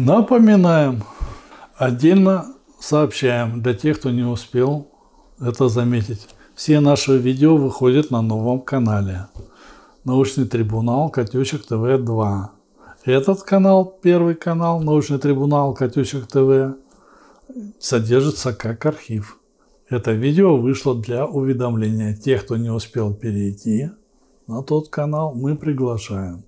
Напоминаем, отдельно сообщаем для тех, кто не успел это заметить. Все наши видео выходят на новом канале. Научный трибунал Катюшек ТВ-2. Этот канал, первый канал, научный трибунал Катюшек ТВ, содержится как архив. Это видео вышло для уведомления тех, кто не успел перейти на тот канал, мы приглашаем.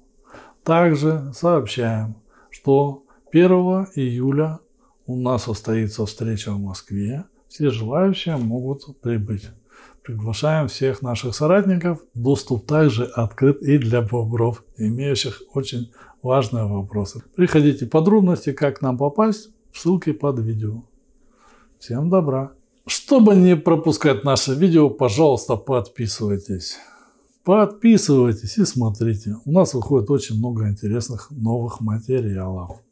Также сообщаем, что 1 июля у нас состоится встреча в Москве. Все желающие могут прибыть. Приглашаем всех наших соратников. Доступ также открыт и для бобров, имеющих очень важные вопросы. Приходите. Подробности, как нам попасть, в ссылке под видео. Всем добра! Чтобы не пропускать наши видео, пожалуйста, подписывайтесь. Подписывайтесь и смотрите. У нас выходит очень много интересных новых материалов.